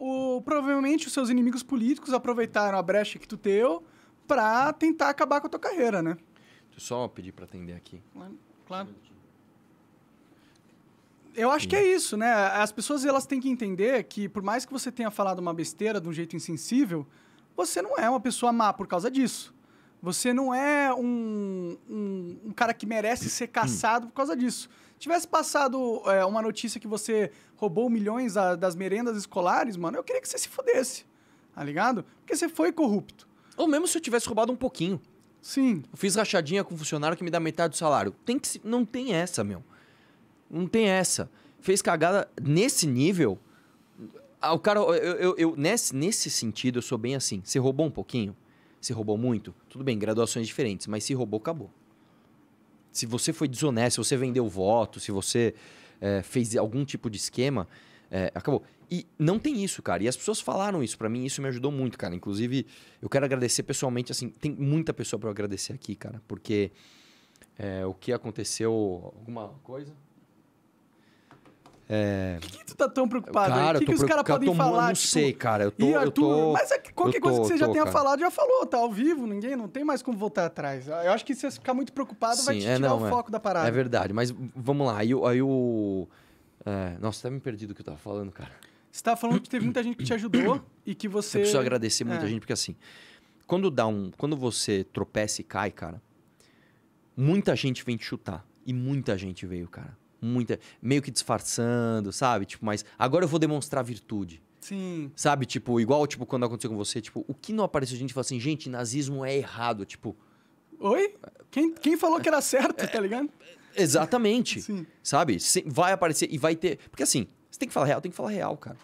O, o, provavelmente os seus inimigos políticos aproveitaram a brecha que tu teu para tentar acabar com a tua carreira, né? Deixa eu só pedir para atender aqui. Claro. Eu acho que é isso, né? As pessoas elas têm que entender que por mais que você tenha falado uma besteira de um jeito insensível, você não é uma pessoa má por causa disso. Você não é um, um, um cara que merece ser caçado por causa disso. Tivesse passado é, uma notícia que você roubou milhões a, das merendas escolares, mano, eu queria que você se fudesse. Tá ligado? Porque você foi corrupto. Ou mesmo se eu tivesse roubado um pouquinho. Sim. Eu fiz rachadinha com um funcionário que me dá metade do salário. Tem que se... Não tem essa, meu. Não tem essa. Fez cagada nesse nível. Ah, o cara. Eu, eu, eu, nesse, nesse sentido, eu sou bem assim. Você roubou um pouquinho? Se roubou muito, tudo bem, graduações diferentes, mas se roubou, acabou. Se você foi desonesto, se você vendeu voto, se você é, fez algum tipo de esquema, é, acabou. E não tem isso, cara. E as pessoas falaram isso para mim, isso me ajudou muito, cara. Inclusive, eu quero agradecer pessoalmente, assim, tem muita pessoa para agradecer aqui, cara, porque é, o que aconteceu, alguma coisa? É... Por que, que, tu tá tão preocupado? Cara, o que, que, os caras podem falar? Não tipo... sei, cara. Eu tô. E Arthur, eu tô... Mas é qualquer tô, coisa que você tô, já tô, tenha cara. falado, já falou, tá ao vivo, ninguém não tem mais como voltar atrás. Eu acho que se você ficar muito preocupado, Sim, vai te é, tirar não, o é, foco da parada. É verdade, mas vamos lá. Aí, aí o. É... Nossa, tá me perdido o que eu tava falando, cara. Você tava falando que teve muita gente que te ajudou e que você. Eu preciso agradecer muita é. gente, porque assim. Quando dá um. Quando você tropeça e cai, cara, muita gente vem te chutar. E muita gente veio, cara muita. meio que disfarçando, sabe? Tipo, mas agora eu vou demonstrar virtude. Sim. Sabe? Tipo, igual, tipo, quando aconteceu com você, tipo, o que não apareceu, a gente fala assim, gente, nazismo é errado. Tipo. Oi? Quem, quem falou que era certo, tá ligado? É, exatamente. Sim. Sabe? Vai aparecer e vai ter. Porque assim, você tem que falar real, tem que falar real, cara.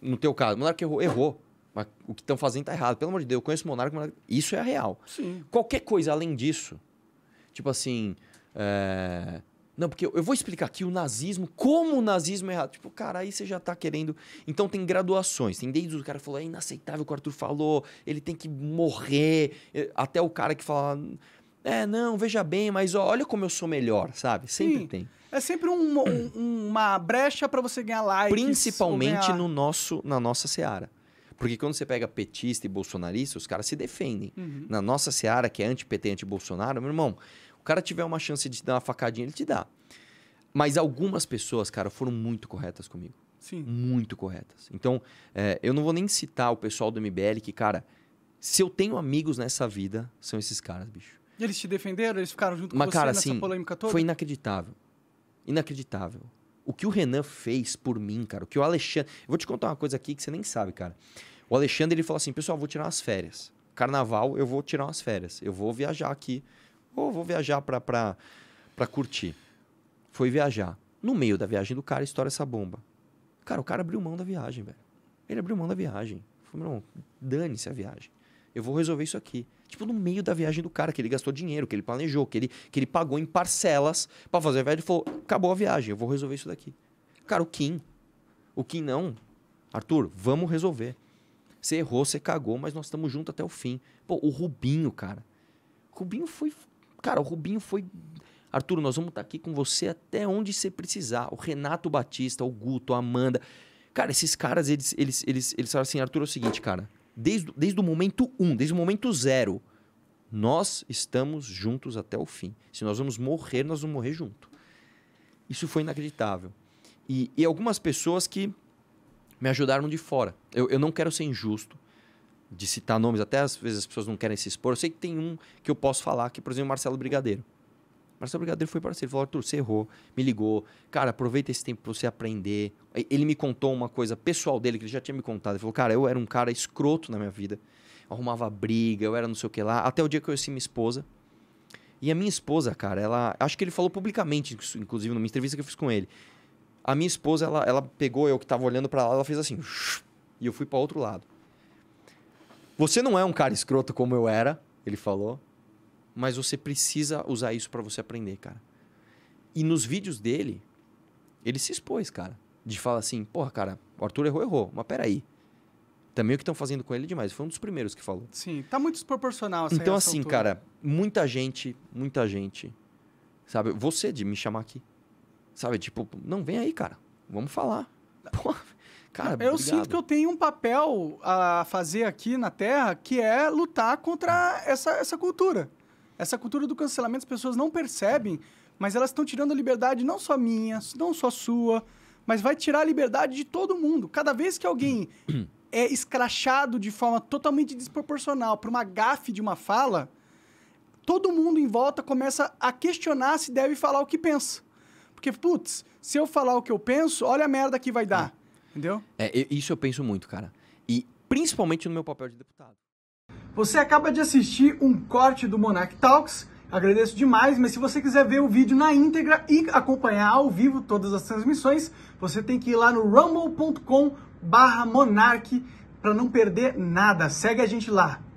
No teu caso, o monarca errou, errou. Mas o que estão fazendo tá errado. Pelo amor de Deus, eu conheço o monarca, monarca, isso é a real. Sim. Qualquer coisa além disso, tipo assim. É... Não, porque eu vou explicar aqui o nazismo, como o nazismo é errado. Tipo, cara, aí você já tá querendo. Então tem graduações. Tem desde o cara que falou, é inaceitável o que o Arthur falou, ele tem que morrer. É, até o cara que fala, é, não, veja bem, mas ó, olha como eu sou melhor, sabe? Sempre Sim. tem. É sempre um, um, uma brecha para você ganhar likes. Principalmente ganhar... no nosso, na nossa seara. Porque quando você pega petista e bolsonarista, os caras se defendem. Uhum. Na nossa seara, que é anti-PT e anti-Bolsonaro, meu irmão, o cara tiver uma chance de te dar uma facadinha, ele te dá. Mas algumas pessoas, cara, foram muito corretas comigo. Sim. Muito corretas. Então, é, eu não vou nem citar o pessoal do MBL que, cara, se eu tenho amigos nessa vida, são esses caras, bicho. E eles te defenderam? Eles ficaram junto Mas, com você cara, nessa assim, polêmica toda? Foi inacreditável. Inacreditável. O que o Renan fez por mim, cara, o que o Alexandre. Eu vou te contar uma coisa aqui que você nem sabe, cara. O Alexandre ele falou assim: pessoal, vou tirar umas férias. Carnaval, eu vou tirar umas férias. Eu vou viajar aqui ou vou viajar para curtir. Foi viajar. No meio da viagem do cara, estoura essa bomba. Cara, o cara abriu mão da viagem, velho. Ele abriu mão da viagem. Falei, dane-se a viagem. Eu vou resolver isso aqui. Tipo, no meio da viagem do cara, que ele gastou dinheiro, que ele planejou, que ele, que ele pagou em parcelas para fazer a viagem. Ele falou, acabou a viagem, eu vou resolver isso daqui. Cara, o Kim. O Kim não. Arthur, vamos resolver. Você errou, você cagou, mas nós estamos juntos até o fim. Pô, o Rubinho, cara. Rubinho foi Cara, o Rubinho foi. Arthur, nós vamos estar tá aqui com você até onde você precisar. O Renato Batista, o Guto, a Amanda. Cara, esses caras, eles, eles, eles, eles falaram assim: Arthur, é o seguinte, cara. Desde, desde o momento um, desde o momento zero, nós estamos juntos até o fim. Se nós vamos morrer, nós vamos morrer junto. Isso foi inacreditável. E, e algumas pessoas que me ajudaram de fora. Eu, eu não quero ser injusto de citar nomes, até às vezes as pessoas não querem se expor. Eu sei que tem um que eu posso falar, que, por exemplo, Marcelo Brigadeiro. Marcelo Brigadeiro foi parceiro, falou: Arthur, você errou, me ligou. Cara, aproveita esse tempo pra você aprender. Ele me contou uma coisa pessoal dele, que ele já tinha me contado. Ele falou: Cara, eu era um cara escroto na minha vida. Eu arrumava briga, eu era não sei o que lá. Até o dia que eu conheci minha esposa. E a minha esposa, cara, ela. Acho que ele falou publicamente, inclusive, numa entrevista que eu fiz com ele. A minha esposa, ela, ela pegou eu que tava olhando para lá, ela fez assim. E eu fui para outro lado. Você não é um cara escroto como eu era, ele falou, mas você precisa usar isso para você aprender, cara. E nos vídeos dele, ele se expôs, cara, de falar assim: porra, cara, o Arthur errou, errou, mas peraí. Também o que estão fazendo com ele é demais. Foi um dos primeiros que falou. Sim, tá muito desproporcional essa Então, assim, cara, muita gente, muita gente, sabe? Você de me chamar aqui, sabe? Tipo, não, vem aí, cara, vamos falar. Porra, Cara, eu obrigado. sinto que eu tenho um papel a fazer aqui na Terra que é lutar contra essa, essa cultura. Essa cultura do cancelamento, as pessoas não percebem, mas elas estão tirando a liberdade não só minha, não só sua, mas vai tirar a liberdade de todo mundo. Cada vez que alguém é escrachado de forma totalmente desproporcional por uma gafe de uma fala, todo mundo em volta começa a questionar se deve falar o que pensa. Porque, putz, se eu falar o que eu penso, olha a merda que vai dar. Entendeu? É, isso eu penso muito, cara. E principalmente no meu papel de deputado. Você acaba de assistir um corte do Monarch Talks. Agradeço demais, mas se você quiser ver o vídeo na íntegra e acompanhar ao vivo todas as transmissões, você tem que ir lá no rumble.com/monarch para não perder nada. Segue a gente lá.